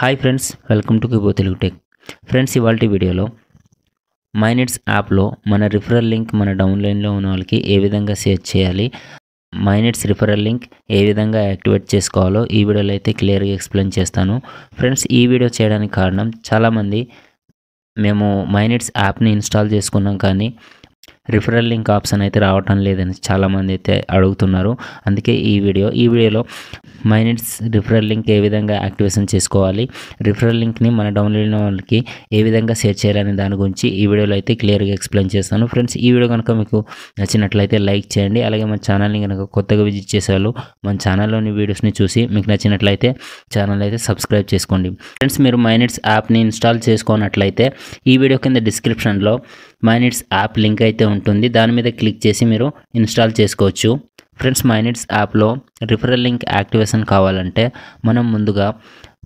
hi friends welcome to Kibo Telugu tech friends ఇవాళ వీడియోలో minutes యాప్లో మన రిఫరల్ లింక్ మన డౌన్లైన్లో ఉన్న వాళ్ళకి ఏ విధంగా సేవ్ చేయాలి మైనిట్స్ రిఫరల్ లింక్ ఏ విధంగా యాక్టివేట్ చేసుకోవాలో ఈ వీడియోలో అయితే క్లియర్గా ఎక్స్ప్లెయిన్ చేస్తాను ఫ్రెండ్స్ ఈ వీడియో చేయడానికి కారణం చాలామంది మేము మైనిట్స్ యాప్ని ఇన్స్టాల్ చేసుకున్నాం కానీ రిఫరల్ లింక్ ఆప్షన్ అయితే రావటం లేదని చాలామంది అయితే అడుగుతున్నారు అందుకే ఈ వీడియో ఈ వీడియోలో మైనిట్స్ రిఫరల్ లింక్ ఏ విధంగా యాక్టివేషన్ చేసుకోవాలి రిఫరల్ లింక్ని మన డౌన్లోడ్ వాళ్ళకి ఏ విధంగా షేర్ చేయాలనే దాని గురించి ఈ వీడియోలో అయితే క్లియర్గా ఎక్స్ప్లెయిన్ చేస్తాను ఫ్రెండ్స్ ఈ వీడియో కనుక మీకు నచ్చినట్లయితే లైక్ చేయండి అలాగే మన ఛానల్ని కనుక కొత్తగా విజిట్ చేసేవాళ్ళు మన ఛానల్లోని వీడియోస్ని చూసి మీకు నచ్చినట్లయితే ఛానల్ అయితే సబ్స్క్రైబ్ చేసుకోండి ఫ్రెండ్స్ మీరు మైనిట్స్ యాప్ని ఇన్స్టాల్ చేసుకున్నట్లయితే ఈ వీడియో కింద డిస్క్రిప్షన్లో మైనిట్స్ యాప్ లింక్ అయితే ఉంటుంది దాని మీద క్లిక్ చేసి మీరు ఇన్స్టాల్ చేసుకోవచ్చు ఫ్రెండ్స్ మైనిట్స్ యాప్లో రిఫరల్ లింక్ యాక్టివేషన్ కావాలంటే మనం ముందుగా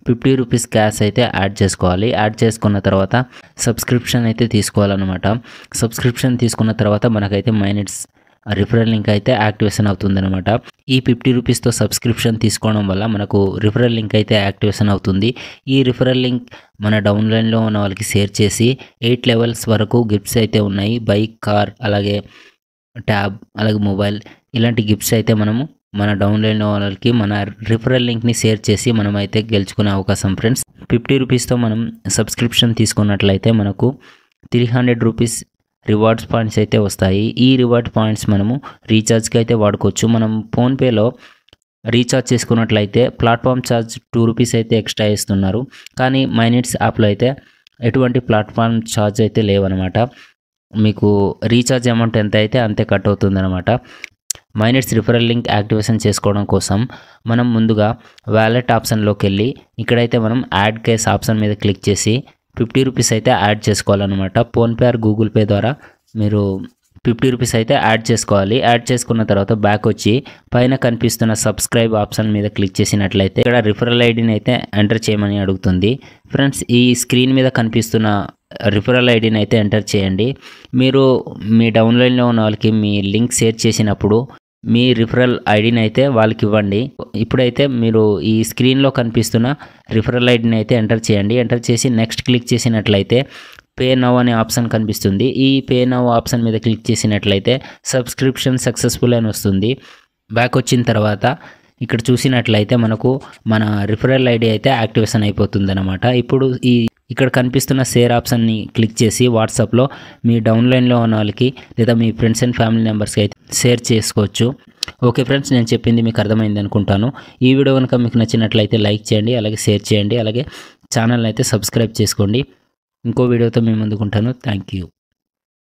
ఫిఫ్టీ రూపీస్ క్యాష్ అయితే యాడ్ చేసుకోవాలి యాడ్ చేసుకున్న తర్వాత సబ్స్క్రిప్షన్ అయితే తీసుకోవాలన్నమాట సబ్స్క్రిప్షన్ తీసుకున్న తర్వాత మనకైతే మైనిట్స్ రిఫరల్ లింక్ అయితే యాక్టివేషన్ అవుతుందనమాట ఈ ఫిఫ్టీ రూపీస్తో సబ్స్క్రిప్షన్ తీసుకోవడం వల్ల మనకు రిఫరల్ లింక్ అయితే యాక్టివేషన్ అవుతుంది ఈ రిఫరల్ లింక్ మన డౌన్లైన్లో ఉన్న వాళ్ళకి షేర్ చేసి ఎయిట్ లెవెల్స్ వరకు గిఫ్ట్స్ అయితే ఉన్నాయి బైక్ కార్ అలాగే ట్యాబ్ అలాగే మొబైల్ ఇలాంటి గిఫ్ట్స్ అయితే మనము మన డౌన్లైన్ వాళ్ళకి మన రిఫరల్ లింక్ని షేర్ చేసి మనం అయితే గెలుచుకునే అవకాశం ఫ్రెండ్స్ ఫిఫ్టీ రూపీస్తో మనం సబ్స్క్రిప్షన్ తీసుకున్నట్లయితే మనకు three hundred rupees rewards points అయితే వస్తాయి ఈ రివార్డ్ పాయింట్స్ మనము రీఛార్జ్కి అయితే వాడుకోవచ్చు మనం ఫోన్పేలో రీఛార్జ్ చేసుకున్నట్లయితే ప్లాట్ఫామ్ ఛార్జ్ టూ రూపీస్ అయితే ఎక్స్ట్రా ఇస్తున్నారు కానీ మైనిట్స్ యాప్లో అయితే ఎటువంటి ప్లాట్ఫామ్ ఛార్జ్ అయితే లేవన్నమాట మీకు రీఛార్జ్ అమౌంట్ ఎంత అయితే అంతే కట్ అనమాట మైనట్స్ రిఫరల్ లింక్ యాక్టివేషన్ చేసుకోవడం కోసం మనం ముందుగా వ్యాలెట్ ఆప్షన్లోకి వెళ్ళి ఇక్కడైతే మనం యాడ్ కేస్ ఆప్షన్ మీద క్లిక్ చేసి ఫిఫ్టీ రూపీస్ అయితే యాడ్ చేసుకోవాలన్నమాట ఫోన్పే ఆర్ గూగుల్ పే ద్వారా మీరు ఫిఫ్టీ రూపీస్ అయితే యాడ్ చేసుకోవాలి యాడ్ చేసుకున్న తర్వాత బ్యాక్ వచ్చి పైన కనిపిస్తున్న సబ్స్క్రైబ్ ఆప్షన్ మీద క్లిక్ చేసినట్లయితే ఇక్కడ రిఫరల్ ఐడిని అయితే ఎంటర్ చేయమని అడుగుతుంది ఫ్రెండ్స్ ఈ స్క్రీన్ మీద కనిపిస్తున్న రిఫరల్ ఐడిని అయితే ఎంటర్ చేయండి మీరు మీ డౌన్లైన్లో ఉన్న వాళ్ళకి మీ లింక్ షేర్ చేసినప్పుడు మీ రిఫరల్ ఐడిని అయితే వాళ్ళకి ఇవ్వండి ఇప్పుడైతే మీరు ఈ స్క్రీన్లో కనిపిస్తున్న రిఫరల్ ఐడిని అయితే ఎంటర్ చేయండి ఎంటర్ చేసి నెక్స్ట్ క్లిక్ చేసినట్లయితే పే నవ్ అనే ఆప్షన్ కనిపిస్తుంది ఈ పే నవ్ ఆప్షన్ మీద క్లిక్ చేసినట్లయితే సబ్స్క్రిప్షన్ సక్సెస్ఫుల్ అని వస్తుంది బ్యాక్ వచ్చిన తర్వాత ఇక్కడ చూసినట్లయితే మనకు మన రిఫరల్ ఐడి అయితే యాక్టివేషన్ అయిపోతుంది అనమాట ఇప్పుడు ఈ ఇక్కడ కనిపిస్తున్న షేర్ ఆప్షన్ని క్లిక్ చేసి వాట్సాప్లో మీ డౌన్లైన్లో ఉన్న వాళ్ళకి లేదా మీ ఫ్రెండ్స్ అండ్ ఫ్యామిలీ మెంబర్స్కి అయితే షేర్ చేసుకోవచ్చు ఓకే ఫ్రెండ్స్ నేను చెప్పింది మీకు అర్థమైంది అనుకుంటాను ఈ వీడియో కనుక మీకు నచ్చినట్లయితే లైక్ చేయండి అలాగే షేర్ చేయండి అలాగే ఛానల్ అయితే సబ్స్క్రైబ్ చేసుకోండి ఇంకో వీడియోతో మేము ముందుకుంటాను థ్యాంక్ యూ